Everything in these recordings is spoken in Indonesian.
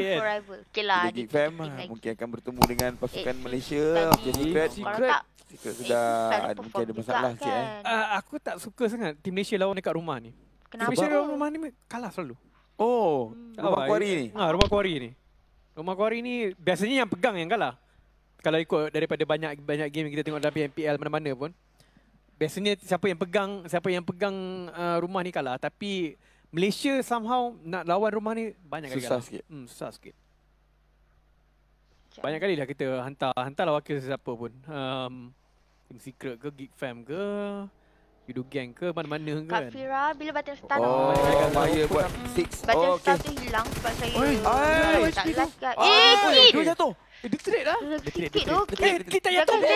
Kan? Forever. Okay lah. Big Fam ah, mungkin akan bertemu dengan pasukan eh, Malaysia. Okay, secret. Secret. secret. Secret sudah eh, mungkin ada masalah eh. kan. Eh. Uh, aku tak suka sangat tim Malaysia lawan dekat rumah ni. Kenapa? Malaysia lawan rumah ni kalah selalu. Oh, hmm. rumah kuari ni? Ha, rumah kuari ni. Rumah kuari ni biasanya yang pegang yang kalah. Kalau ikut daripada banyak banyak game yang kita tengok dalam PMPL mana-mana pun. Biasanya siapa yang pegang siapa yang pegang uh, rumah ni kalah. Tapi Malaysia somehow nak lawan rumah ni banyak kali. Susah sikit. Hmm, susah sikit. Banyak kali dah kita hantar hantar hantarlah wakil siapa pun. Um, Team Secret ke, Geek Fam ke, Yudu Gang ke, mana-mana ke kan. Kak Fira, bila Batin Star oh, nak hmm, oh, buat buat six. Batin oh, okay. Star tu hilang sebab saya Oi, ay, tak ay, last ay, guard. Ay, eh, ah, Kit! Dua satu. Eh, dia trade lah. Sikit tu. Eh, kita yang tu. Kita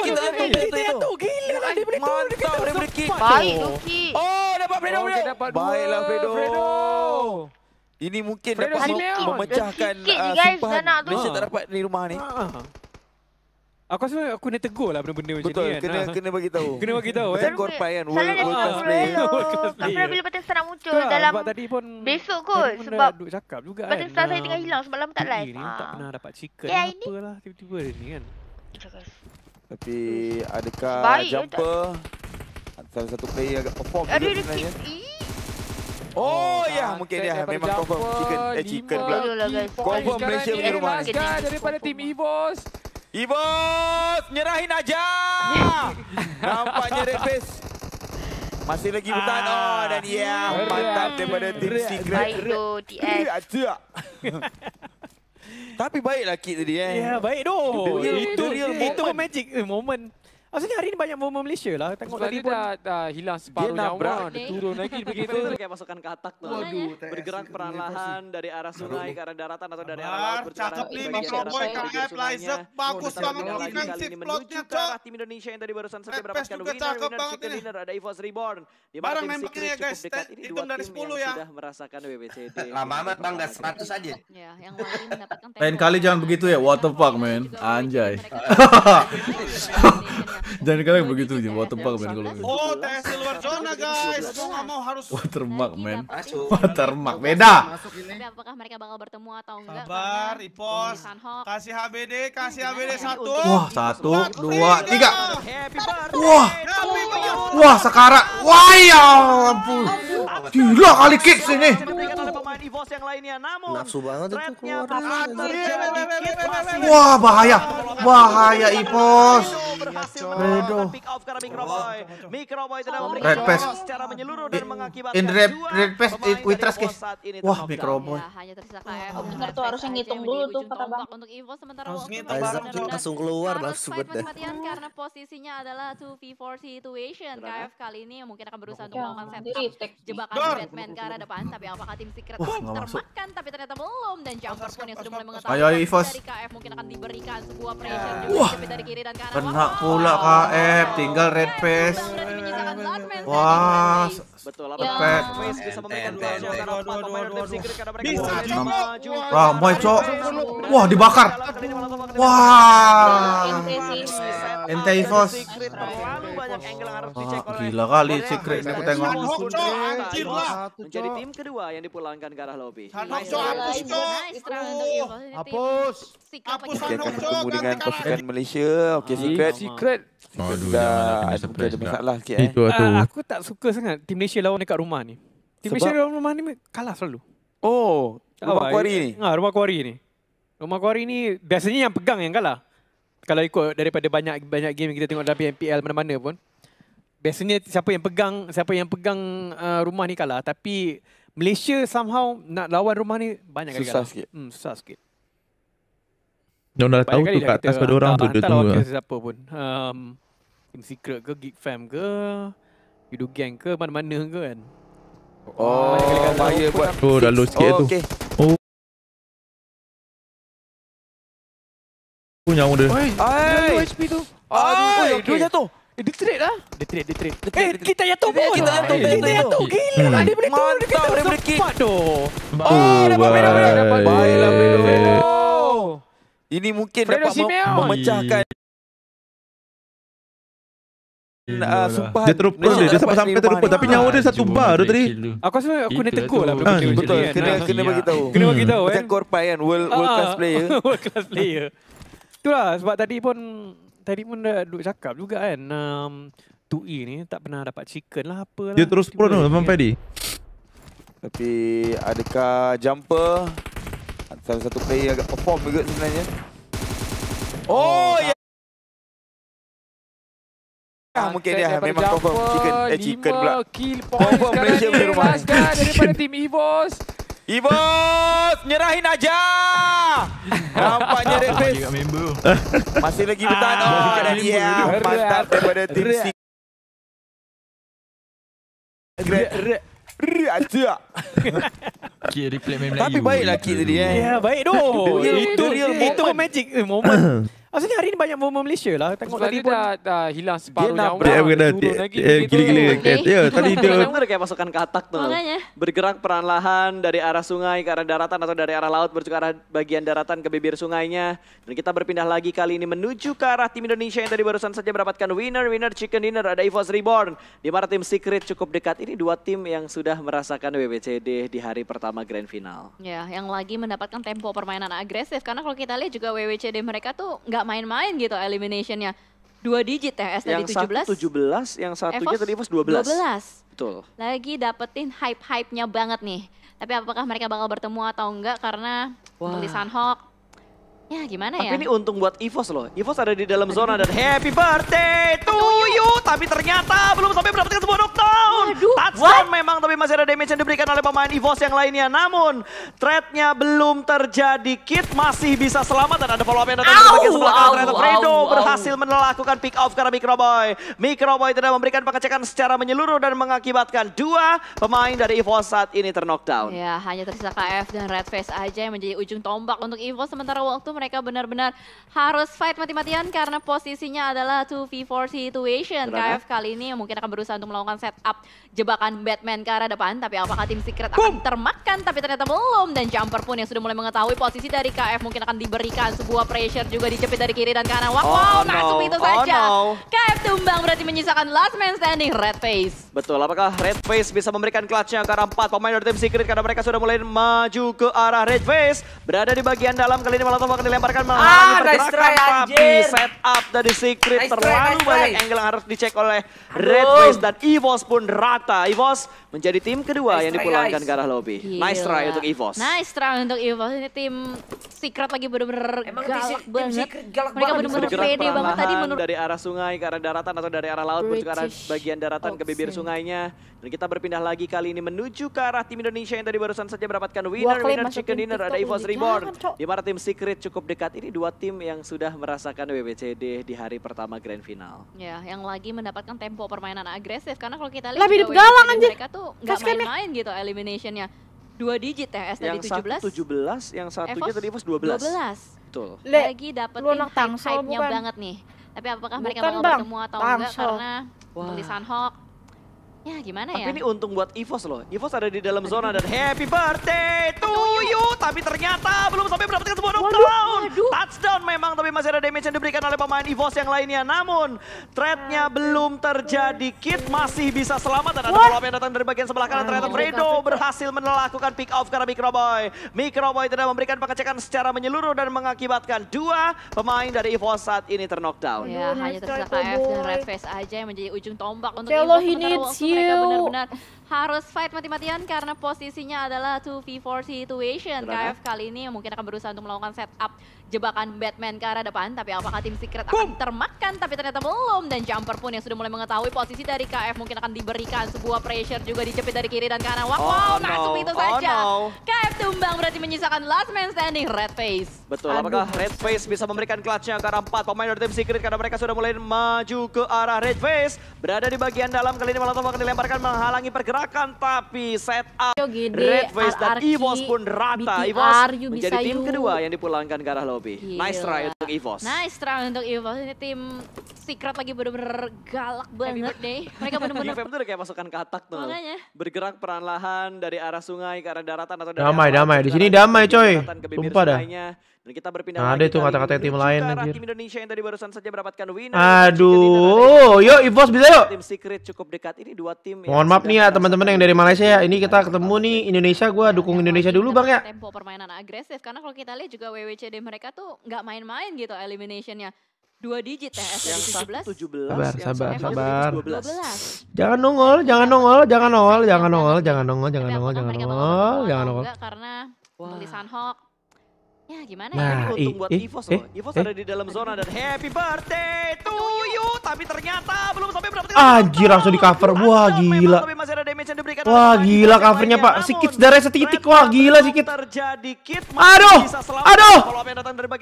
yang tu. Gila lah. Dia boleh turun dekat tu. Baik tu, Kit. Oh, Fredo, oh, Baiklah, dua. Fredo. Fredo. Ini mungkin Fredo dapat Simeon. memecahkan uh, ah, sumpahan Malaysia tak dapat di rumah ni. Ah. Aku rasa aku kena tegur lah benda-benda macam ni kan. Betul, kena, ah. kena bagi tahu. kena bagi tahu. Macam korpai kan. Salah dia pun Tak pernah bila Batista nak muncul tak, dalam tadi pun besok kot. sebab duk cakap juga kan. saya tengah hilang sebab lama tak live. Ini tak pernah dapat chicken. Yeah, apalah tiba-tiba ni kan. Tapi adakah Baik, jumper? Salah satu player agak perform Aduh, dulu sebenarnya. Oh, oh ya mungkin dia memang confirm chicken eh chicken pula. Confirm Malaysia punya rumah Daripada tim Evos. Evos nyerahin aja. Nampaknya Red Face masih lagi bertahan. Ah, oh dan ya mantap daripada tim Secret. Baik tu DS. Ya, Tapi baiklah kit tadi eh. Ya baik doh. Itu real itu, magic eh, moment. Maksudnya hari ini banyak momen Malaysia lah. Tengok tadi pun. Dah, dah hilang separuh dia nyawa. Dia turun lagi begitu. Itu kayak masukkan ke atak Waduh, Bergerak perlahan dari arah sungai ke arah daratan atau dari arah laut. Cakep nih Bang Kang F. Lizek. Bagus banget defensive plotnya cok. Menuju ke Tim Indonesia yang tadi barusan saja mendapatkan winner. Winner chicken dinner. Ada Evos Reborn. Barang nembaknya ya, guys. Hitung dari 10 ya. sudah merasakan WBCD. Lama amat Bang. Dah 100 aja. Ya, lain Lain kali jangan begitu ya. What the fuck man. Anjay. Jangan dikatakan begitu aja watermark men kalau. Gitu. Oh, tes luar zona guys. mau enggak mau harus watermark men. Watermark beda. Tapi apakah mereka bakal bertemu atau enggak? Sabar, Ipos. Kasih HBD, kasih HBD satu. Wah, satu, dua, tiga. Wah. Wah, sekarang. Wah, ya ampun. Gila kali kick sini. Nafsu banget itu keluar. Wah, bahaya. Bahaya Ipos berhasil iya, mendapatkan pick off karena Microboy. Microboy tidak memberikan secara menyeluruh dan mengakibatkan Wah, Microboy. Bener iya, tuh harusnya ngitung dulu tuh kata Bang. Untuk info sementara harus ngitung langsung keluar langsung bet. Karena posisinya adalah 2v4 situation. KF kali ini mungkin akan berusaha untuk iya, melakukan setup jebakan Batman ke arah depan tapi apakah tim secret termakan tapi ternyata belum dan jumper pun yang sudah mulai mengetahui dari KF mungkin akan diberikan sebuah pressure juga dari kiri dan kanan. Kena pula KF, tinggal red face. Wah, Betul, 8 ya. pemain Mois bisa memberikan dua bisa Wah, cok. Wah, dibakar. Wah. Entei Fos. Gila kali secret ini aku tengok. Menjadi tim kedua yang dipulangkan ke arah lobby. Hapus, hapus. Hapus, hapus. Hapus. Hapus. Hapus. Hapus. Hapus. Hapus. Oke, Hapus. Hapus. Kita Aduh, dah ada, ada, ada masalah sikit eh. Ah, aku tak suka sangat tim Malaysia lawan dekat rumah ni tim Malaysia lawan rumah ni kalah selalu Oh, ah, rumah oh, kuari ya. ni? Ha, rumah kuari ni Rumah kuari ni biasanya yang pegang yang kalah Kalau ikut daripada banyak banyak game yang kita tengok dalam PMPL mana-mana pun Biasanya siapa yang pegang siapa yang pegang uh, rumah ni kalah Tapi Malaysia somehow nak lawan rumah ni banyak kali susah kalah Susah sikit hmm, Susah sikit mereka dah tahu tu kat atas pada orang tu dia tu. Tak tahu siapa pun. Um, Team Secret ke, Geek Fam ke, Yudu Gang ke, mana-mana ke kan. Oh, bahaya oh, buat. Oh, oh, dah low sikit oh, tu. Okay. Oh. Oh, nyawa dia. Oi, HP tu. Aduh, dua jatuh. Eh, dia trade lah. Dia trade, dia trade. Eh, kita jatuh pun. Kita jatuh, kita jatuh. Gila, hmm. lah, dia boleh turun. Mantap, dia boleh kick. Oh, dapat merah, dapat merah. Baiklah, merah. Ini mungkin Fredo dapat Simeon. memecahkan Uh, ah, sumpahan dia terlupa dia, dia sampai sampai terlupa tapi nyawa dia satu bar tu tadi aku rasa aku kena tegur lah betul kan. kena kena, kena hmm. bagi tahu kena eh. bagi tahu kan korpai kan world class ah. player world class player itulah sebab tadi pun tadi pun dah duduk cakap juga kan um, 2 ni tak pernah dapat chicken lah apa lah, dia terus pro tu sampai tadi tapi adakah jumper Salah satu player agak perform juga sebenarnya. Oh, oh ya. Ah, mungkin dia memang confirm chicken eh, chicken pula. Kill confirm Malaysia punya rumah. Kan daripada tim Evos. Evos nyerahin aja. Nampaknya Red Face. Masih lagi ah, bertahan. Ah, oh, dan ya, mantap daripada tim Secret. aja. Kira reply main Melayu. Tapi baiklah Kid tadi eh. Ya, baik doh. Itu itu magic eh, moment. Maksudnya hari ni banyak momen Malaysia lah. Tengok tadi pun. Dah, dah hilang separuh dia yang orang. Dia kena DM gila-gila. Ya, tadi dia. Benar kayak pasukan ke atak tu. Makanya. Bergerak perlahan dari arah sungai ke arah daratan atau dari arah laut menuju ke arah bagian daratan ke bibir sungainya. Dan kita berpindah lagi kali ini menuju ke arah tim Indonesia yang tadi barusan saja mendapatkan winner, winner chicken dinner. Ada Evos Reborn. Di mana tim Secret cukup dekat. Ini dua tim yang sudah merasakan WBCD di hari pertama Grand Final. Ya, yang lagi mendapatkan tempo permainan agresif. Karena kalau kita lihat juga WBCD mereka tuh nggak nggak main-main gitu eliminationnya. Dua digit ya, S yang tadi 17. Yang satu yang satunya tadi Evos 12. belas Betul. Lagi dapetin hype-hype-nya banget nih. Tapi apakah mereka bakal bertemu atau enggak karena tulisan hoax Ya gimana ya? Tapi ini untung buat Evos loh. Evos ada di dalam zona dan happy birthday to you tapi ternyata belum sampai mendapatkan sebuah knockdown. Waduh, Touchdown what? memang tapi masih ada damage yang diberikan oleh pemain EVOS yang lainnya. Namun threatnya belum terjadi. Kit masih bisa selamat dan ada follow up yang datang dari bagian sebelah kanan. Ternyata Fredo berhasil melakukan pick off karena Microboy. Microboy tidak memberikan pengecekan secara menyeluruh dan mengakibatkan dua pemain dari EVOS saat ini terknockdown. Ya, hanya tersisa KF dan Redface aja yang menjadi ujung tombak untuk EVOS. Sementara waktu mereka benar-benar harus fight mati-matian karena posisinya adalah 2v4 situation. Benar. Drive kali ini mungkin akan berusaha untuk melakukan setup jebakan Batman ke arah depan. Tapi apakah tim Secret akan termakan? Tapi ternyata belum. Dan Jumper pun yang sudah mulai mengetahui posisi dari KF mungkin akan diberikan sebuah pressure juga dicepit dari kiri dan kanan. Wow, oh, wow no. masuk itu oh, saja. No. KF tumbang berarti menyisakan last man standing red face. Betul, apakah Red Face bisa memberikan clutch-nya ke arah 4 pemain dari tim Secret karena mereka sudah mulai maju ke arah Red Face. Berada di bagian dalam, kali ini Molotov akan dilemparkan melalui ah, pergerakan, nice try, tapi setup dari Secret nice terlalu nice banyak try. angle yang harus dicek oleh Red Face dan Evos pun rata. Evos menjadi tim kedua nice yang dipulangkan guys. ke arah lobby. Gila. Nice try untuk Evos. Nice try untuk Evos, ini tim Secret lagi benar-benar galak banget. Galak mereka benar-benar pede banget tadi menurut... Dari arah sungai ke arah daratan atau dari arah laut, ke arah bagian daratan oh, ke bibir sungai sungainya. Dan kita berpindah lagi kali ini menuju ke arah tim Indonesia yang tadi barusan saja mendapatkan winner Wah, winner chicken dinner ada Evos Reborn. Di mana tim Secret cukup dekat ini dua tim yang sudah merasakan WBCD di hari pertama grand final. Ya, yang lagi mendapatkan tempo permainan agresif karena kalau kita lihat Lebih galang anjir. mereka tuh nggak main-main gitu eliminationnya dua digit ya S tadi tujuh belas tujuh belas yang satunya Evos, tadi Evos dua belas betul Le, lagi dapetin hype-nya banget nih tapi apakah mereka bakal bertemu atau enggak karena Wah. Sanhok Ya gimana tapi ya? Tapi ini untung buat EVOS loh. EVOS ada di dalam zona dan happy birthday to you. Tapi ternyata belum sampai mendapatkan sebuah knockdown down memang tapi masih ada damage yang diberikan oleh pemain EVOS yang lainnya. Namun threatnya belum terjadi. Kit masih bisa selamat dan ada follow yang datang dari bagian sebelah kanan. Ternyata ah, Fredo berhasil melakukan pick off karena Microboy. Microboy tidak memberikan pengecekan secara menyeluruh dan mengakibatkan dua pemain dari EVOS saat ini terknockdown. Ya, iya, hanya tersisa KF dan Red Face aja yang menjadi ujung tombak untuk EVOS. he needs mereka benar-benar harus fight mati-matian karena posisinya adalah 2v4 situation. Benar. KF kali ini mungkin akan berusaha untuk melakukan setup jebakan Batman ke arah depan, tapi apakah tim Secret akan termakan? Tapi ternyata belum, dan Jumper pun yang sudah mulai mengetahui posisi dari KF mungkin akan diberikan sebuah pressure juga dijepit dari kiri dan kanan. Oh, wow, oh, no. langsung itu oh, saja. No. KF tumbang berarti menyisakan last man standing, Red Face. Betul, Aduh. apakah Red Face bisa memberikan clutch-nya ke arah 4 pemain dari tim Secret karena mereka sudah mulai maju ke arah Red Face. Berada di bagian dalam, kali ini malah akan dilemparkan menghalangi pergerakan gerakan tapi set up GD, Red Face dan Evos pun rata. BTR, Evos menjadi tim kedua yang dipulangkan ke arah lobby. Gila. Nice try untuk Evos. Nice try untuk Evos. Ini tim Secret lagi bener-bener galak banget deh. Mereka bener-bener. itu -bener kayak masukkan katak tuh. Makanya. Bergerak perlahan dari arah sungai ke arah daratan atau dari Damai, damai. Di sini damai coy. Sumpah dah. Dan kita berpindah nah, Ada itu kata-kata tim lain nih. Tim Indonesia yang tadi barusan saja mendapatkan winner. Aduh, oh, yuk Ivos bisa yuk. Tim Secret cukup dekat. Ini dua tim. Mohon maaf nih ya teman-teman yang dari Malaysia ya. Ini kita ketemu nih Indonesia gua dukung Indonesia dulu Bang ya. Tempo permainan agresif karena kalau kita lihat juga WWCD mereka tuh nggak main-main gitu eliminationnya dua digit ya yang 17 17 sabar sabar sabar 12. jangan nongol jangan nongol jangan nongol jangan nongol jangan nongol jangan nongol jangan nongol jangan nongol karena tulisan hoax Nah, ya gimana nah, ya? Ini untung buat eh, Evos loh. Evos eh, ada di dalam zona dan happy birthday to you. Tapi ternyata belum sampai berapa Anjir langsung di cover. Wah gila. Wah gila covernya pak. Si Kids darah setitik. Wah gila si Kids. Terjadi Kids aduh. Aduh.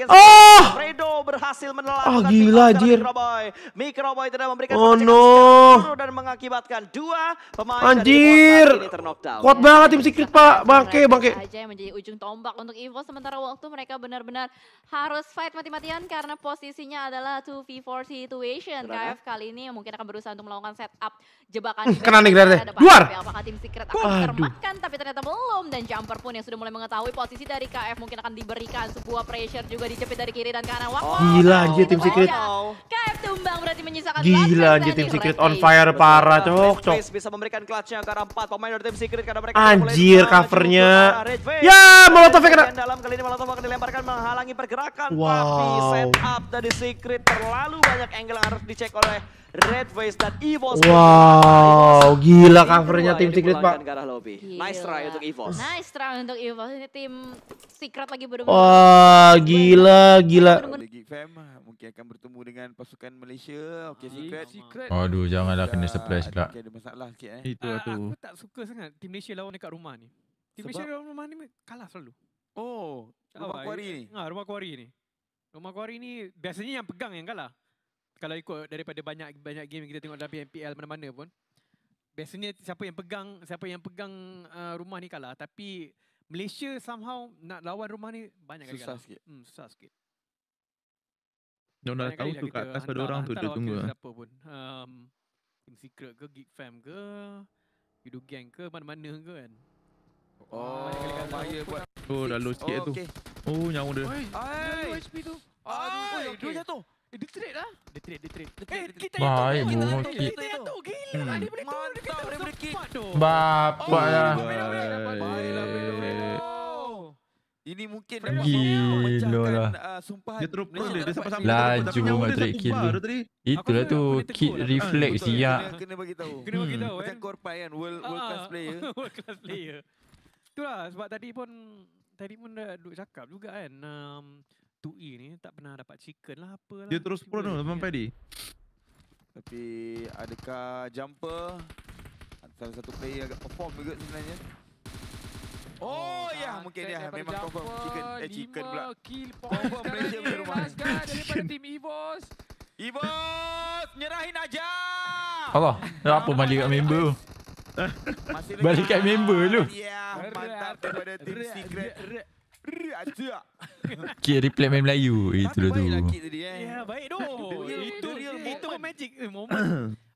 Oh. Fredo berhasil menelan. Oh gila anjir. Microboy tidak memberikan Oh no. Dan mengakibatkan dua pemain Anjir. Kuat banget tim Secret pak. Bangke bangke. Aja yang menjadi ujung tombak untuk Evos sementara waktu mereka mereka benar-benar harus fight mati-matian karena posisinya adalah 2v4 situation. KF kali ini mungkin akan berusaha untuk melakukan setup jebakan. Hmm, kena nih Grade. Ya. Luar. Apakah tim secret akan Waduh. termakan tapi ternyata belum dan jumper pun yang sudah mulai mengetahui posisi dari KF mungkin akan diberikan sebuah pressure juga dijepit dari kiri dan kanan. Wah, wow, gila wow, anjir tim secret. KF tumbang berarti menyisakan Gila anjir tim secret on fire parah cok cok. Bisa memberikan clutchnya ke arah 4 pemain dari tim secret karena mereka Anjir covernya. Ya, molotov kena. Dalam kali ini molotov akan dilemparkan menghalangi pergerakan. Wow. Tapi setup dari Secret terlalu banyak angle yang harus dicek oleh Red Face dan Evos. Wow, Evos. gila covernya tim Secret pak. Nice try untuk Evos. Nice try untuk Evos. Ini tim Secret lagi berdua benar Wah, gila, gila. mungkin akan bertemu dengan pasukan Malaysia. Okey, Secret. Secret. Aduh, janganlah kena surprise pula. Ada masalah sikit eh. Itu ah, aku tak suka sangat tim Malaysia lawan dekat rumah ni. Tim Malaysia lawan rumah ni kalah selalu. Oh, ah, rumah ah, kuari ni. Ah, rumah kuari ni. Rumah kuari ni biasanya yang pegang yang kalah. Kalau ikut daripada banyak banyak game yang kita tengok dalam PMPL mana-mana pun. Biasanya siapa yang pegang, siapa yang pegang uh, rumah ni kalah. Tapi Malaysia somehow nak lawan rumah ni banyak kali susah kalah. Sikit. Hmm, susah sikit. Jom tahu tu kat atas ada orang tu dia tunggu. Eh. Siapa pun. Um, Secret ke, Geek Fam ke, Yudu Gang ke, mana-mana ke kan. Oh, bahaya buat. Tu oh, dah low sikit tu. Oh, oh nyawa dia. Ai, HP tu. Ai, dia jatuh. Eh, dia trade lah. Dia trade, dia trade. Eh, kita Bye, yang tunggu. Kita, oh, kita, kita yang tunggu. Gila hmm. lah. Dia boleh tunggu. Dia kata boleh kick. Bapak oh, lah. Ini mungkin dapat gila oh, lah. Uh, sumpah dia terus pro dia, sampai sampai laju Madrid kill Itulah tu kit reflex dia. Kena bagi tahu. Kena bagi hmm. tahu Macam eh. Korpai kan world class ah. player. World class player. Itulah sebab tadi pun tadi pun dah duk cakap juga kan. Um, 2E ni tak pernah dapat chicken lah apa lah. Dia terus pro tu sampai tadi. Tapi adakah jumper salah satu player agak perform juga sebenarnya? Oh, oh ya mungkin dia ya. memang confirm chicken eh chicken pula. Kill confirm player di rumah. Daripada tim Evos. Evos nyerahin aja. Allah, apa mali kat member tu? Balik kat member dulu. Ya, mantap kepada Team Okay, replay main Melayu. Eh, itu dulu tu. Lah eh. Ya, baik tu. itu itu pun magic. Eh,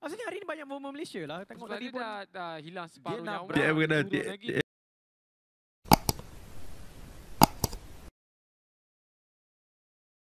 Maksudnya hari ni banyak moment Malaysia lah. Tengok tadi Dah, hilang separuh Dia pun kena.